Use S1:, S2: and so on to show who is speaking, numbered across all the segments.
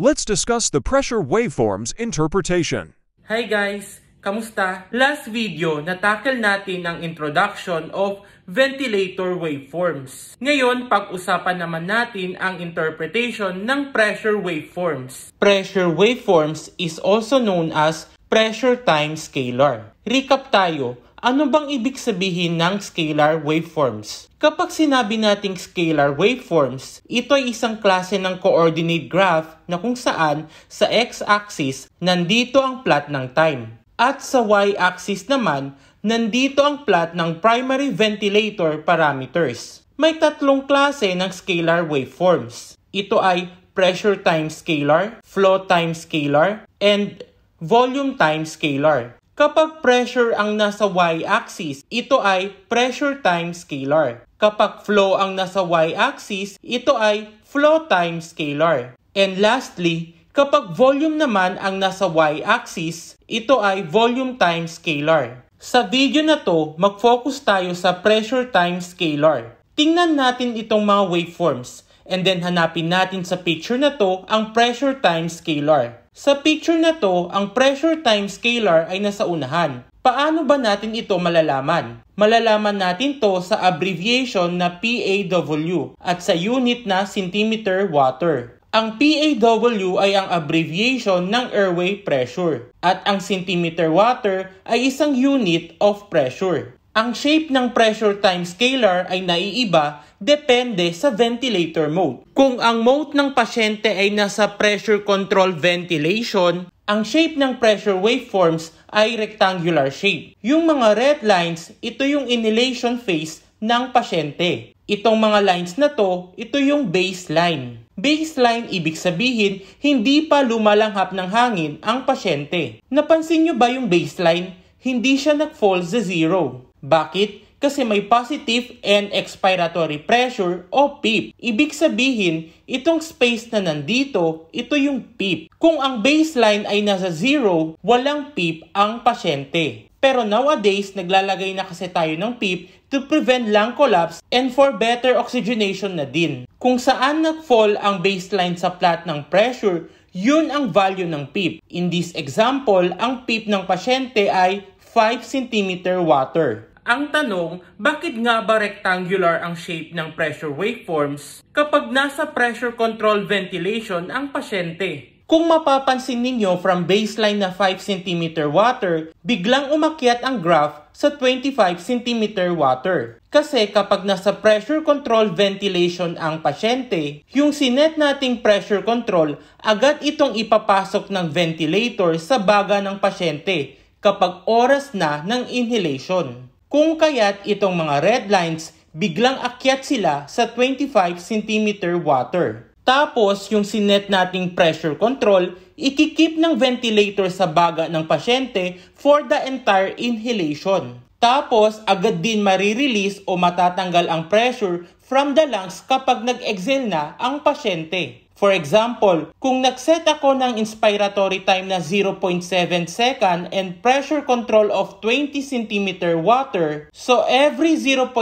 S1: Let's discuss the pressure waveform's interpretation. Hey guys! Kamusta? Last video, natackle natin ang introduction of ventilator waveforms. Ngayon, pag-usapan naman natin ang interpretation ng pressure waveforms. Pressure waveforms is also known as pressure time scalar. Recap tayo, ano bang ibig sabihin ng scalar waveforms? Kapag sinabi nating scalar waveforms, ito ay isang klase ng coordinate graph na kung saan sa x-axis nandito ang plot ng time. At sa y-axis naman, nandito ang plot ng primary ventilator parameters. May tatlong klase ng scalar waveforms. Ito ay pressure time scalar, flow time scalar, and volume time scalar. Kapag pressure ang nasa y-axis, ito ay pressure time scalar. Kapag flow ang nasa y-axis, ito ay flow time scalar. And lastly, kapag volume naman ang nasa y-axis, ito ay volume time scalar. Sa video na to, mag-focus tayo sa pressure time scalar. Tingnan natin itong mga waveforms. And then hanapin natin sa picture na to ang pressure time scalar. Sa picture na to, ang pressure time scalar ay nasa unahan. Paano ba natin ito malalaman? Malalaman natin to sa abbreviation na PAW at sa unit na centimeter water. Ang PAW ay ang abbreviation ng airway pressure at ang centimeter water ay isang unit of pressure. Ang shape ng pressure time scalar ay naiiba depende sa ventilator mode. Kung ang mode ng pasyente ay nasa pressure control ventilation, ang shape ng pressure waveforms ay rectangular shape. Yung mga red lines, ito yung inhalation phase ng pasyente. Itong mga lines na to, ito yung baseline. Baseline ibig sabihin, hindi pa lumalanghap ng hangin ang pasyente. Napansin nyo ba yung baseline? Hindi siya nag-fall sa zero. Bakit? Kasi may positive and expiratory pressure o PEEP. Ibig sabihin, itong space na nandito, ito yung PEEP. Kung ang baseline ay nasa 0, walang PEEP ang pasyente. Pero nowadays, naglalagay na kasi tayo ng PEEP to prevent lung collapse and for better oxygenation na din. Kung saan nag-fall ang baseline sa plot ng pressure, yun ang value ng PEEP. In this example, ang PEEP ng pasyente ay 5 cm water. Ang tanong, bakit nga ba rectangular ang shape ng pressure waveforms kapag nasa pressure control ventilation ang pasyente? Kung mapapansin ninyo from baseline na 5 cm water, biglang umakyat ang graph sa 25 cm water. Kasi kapag nasa pressure control ventilation ang pasyente, yung sinet nating pressure control, agad itong ipapasok ng ventilator sa baga ng pasyente kapag oras na ng inhalation kung kaya't itong mga red lines biglang akyat sila sa 25 cm water. Tapos yung sinet nating pressure control, ikikip ng ventilator sa baga ng pasyente for the entire inhalation. Tapos agad din marirelease o matatanggal ang pressure from the lungs kapag nag-exhale na ang pasyente. For example, kung nagset ako ng inspiratory time na 0.7 second and pressure control of 20 cm water, so every 0.7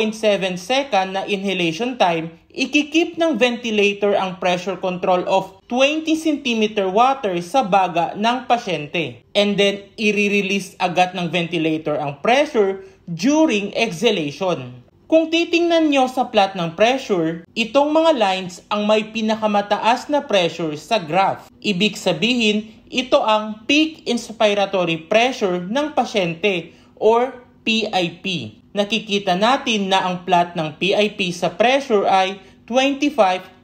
S1: second na inhalation time, ikikip ng ventilator ang pressure control of 20 cm water sa baga ng pasyente. And then, i-release agad ng ventilator ang pressure during exhalation. Kung titingnan nyo sa plot ng pressure, itong mga lines ang may pinakamataas na pressure sa graph. Ibig sabihin, ito ang peak inspiratory pressure ng pasyente or PIP. Nakikita natin na ang plot ng PIP sa pressure ay 25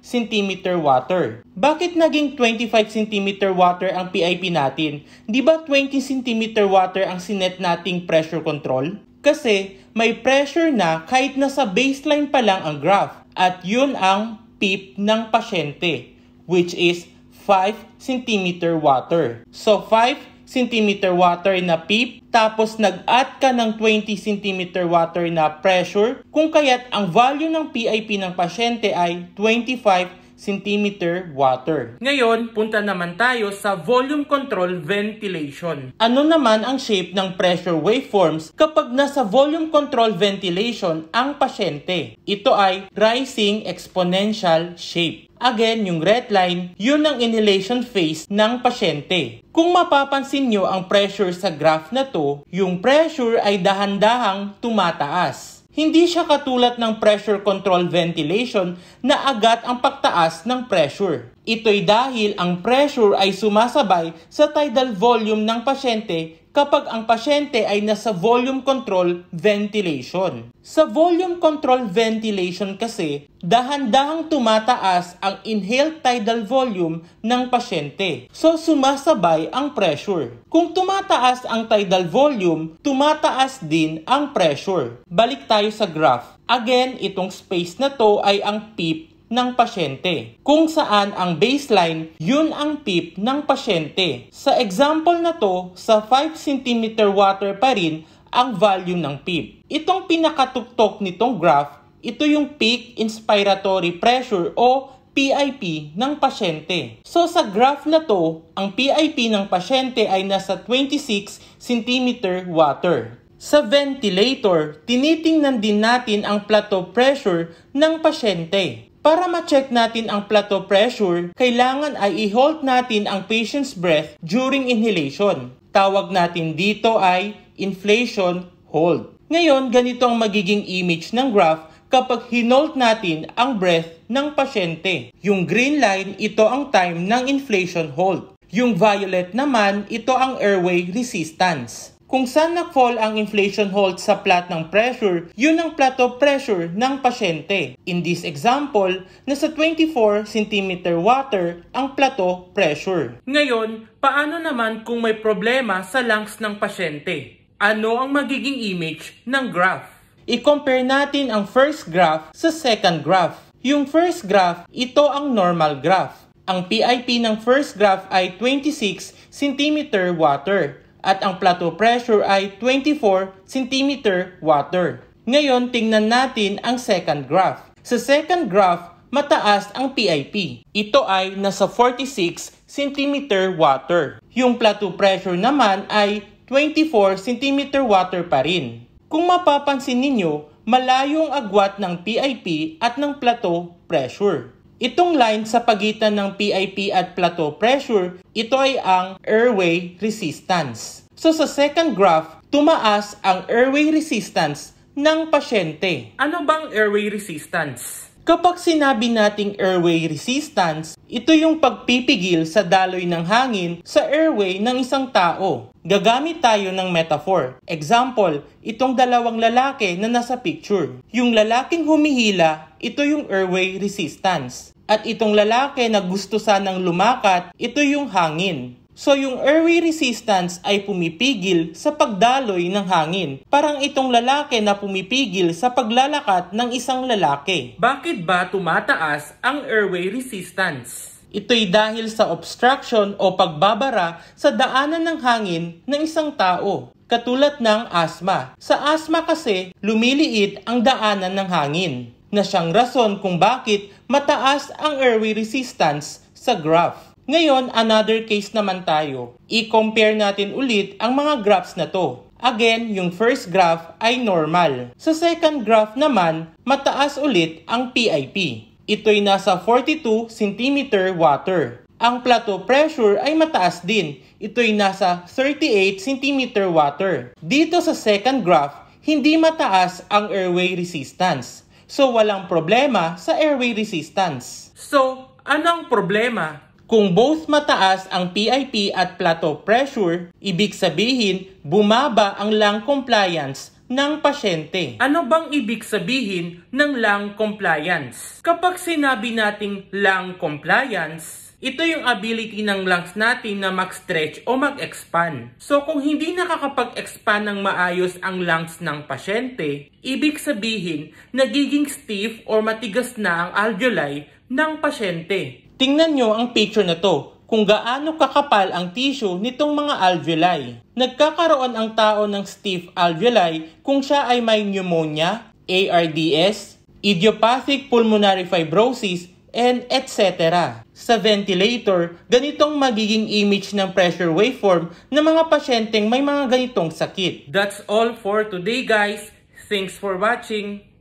S1: cm water. Bakit naging 25 cm water ang PIP natin? Di ba 20 cm water ang sinet nating pressure control? kasi may pressure na kahit nasa baseline pa lang ang graph at yun ang PEEP ng pasyente which is 5 cm water. So 5 cm water na PEEP tapos nag-add ka ng 20 cm water na pressure kung kaya't ang value ng PIP ng pasyente ay 25 centimeter water. Ngayon, punta naman tayo sa volume control ventilation. Ano naman ang shape ng pressure waveforms kapag nasa volume control ventilation ang pasyente? Ito ay rising exponential shape. Again, yung red line, yun ang inhalation phase ng pasyente. Kung mapapansin nyo ang pressure sa graph na to, yung pressure ay dahan-dahang tumataas. Hindi siya katulad ng pressure control ventilation na agad ang pagtaas ng pressure. Ito'y dahil ang pressure ay sumasabay sa tidal volume ng pasyente kapag ang pasyente ay nasa volume control ventilation. Sa volume control ventilation kasi, dahan-dahang tumataas ang inhaled tidal volume ng pasyente. So sumasabay ang pressure. Kung tumataas ang tidal volume, tumataas din ang pressure. Balik tayo sa graph. Again, itong space na to ay ang PEEP ng pasyente, kung saan ang baseline, yun ang PEEP ng pasyente. Sa example na to, sa 5 cm water pa rin ang value ng PEEP. Itong pinakatuktok nitong graph, ito yung peak inspiratory pressure o PIP ng pasyente. So sa graph na to, ang PIP ng pasyente ay nasa 26 cm water. Sa ventilator, tinitingnan din natin ang plateau pressure ng pasyente. Para ma-check natin ang plateau pressure, kailangan ay i-hold natin ang patient's breath during inhalation. Tawag natin dito ay inflation hold. Ngayon, ganito ang magiging image ng graph kapag hinold natin ang breath ng pasyente. Yung green line, ito ang time ng inflation hold. Yung violet naman, ito ang airway resistance. Kung saan nag-fall ang inflation hold sa plat ng pressure, yun ang plateau pressure ng pasyente. In this example, nasa 24 cm water ang plateau pressure. Ngayon, paano naman kung may problema sa lungs ng pasyente? Ano ang magiging image ng graph? I-compare natin ang first graph sa second graph. Yung first graph, ito ang normal graph. Ang PIP ng first graph ay 26 cm water at ang plateau pressure ay 24 cm water. Ngayon, tingnan natin ang second graph. Sa second graph, mataas ang PIP. Ito ay nasa 46 cm water. Yung plateau pressure naman ay 24 cm water pa rin. Kung mapapansin ninyo, malayo ang agwat ng PIP at ng plateau pressure. Itong line sa pagitan ng PIP at plateau pressure, ito ay ang airway resistance. So sa second graph, tumaas ang airway resistance ng pasyente. Ano bang airway resistance? Kapag sinabi nating airway resistance, ito yung pagpipigil sa daloy ng hangin sa airway ng isang tao. Gagamit tayo ng metaphor. Example, itong dalawang lalaki na nasa picture. Yung lalaking humihila, ito yung airway resistance. At itong lalaki na gusto sanang lumakat, ito yung hangin. So yung airway resistance ay pumipigil sa pagdaloy ng hangin. Parang itong lalaki na pumipigil sa paglalakat ng isang lalaki. Bakit ba tumataas ang airway resistance? Ito'y dahil sa obstruction o pagbabara sa daanan ng hangin ng isang tao, katulad ng asma. Sa asma kasi, lumiliit ang daanan ng hangin na siyang rason kung bakit mataas ang airway resistance sa graph. Ngayon, another case naman tayo. I-compare natin ulit ang mga graphs na to. Again, yung first graph ay normal. Sa second graph naman, mataas ulit ang PIP. Ito'y nasa 42 cm water. Ang plateau pressure ay mataas din. Ito'y nasa 38 cm water. Dito sa second graph, hindi mataas ang airway resistance. So walang problema sa airway resistance. So, anong problema? Kung both mataas ang PIP at plateau pressure, ibig sabihin bumaba ang lung compliance ng pasyente. Ano bang ibig sabihin ng lung compliance? Kapag sinabi nating lung compliance, ito yung ability ng lungs natin na mag-stretch o mag-expand. So kung hindi nakakapag-expand ng maayos ang lungs ng pasyente, ibig sabihin nagiging stiff or matigas na ang alveoli ng pasyente. Tingnan nyo ang picture na to kung gaano kakapal ang tissue nitong mga alveoli. Nagkakaroon ang tao ng stiff alveoli kung siya ay may pneumonia, ARDS, idiopathic pulmonary fibrosis and etc. Sa ventilator, ganitong magiging image ng pressure waveform ng mga pasyenteng may mga ganitong sakit. That's all for today guys. Thanks for watching.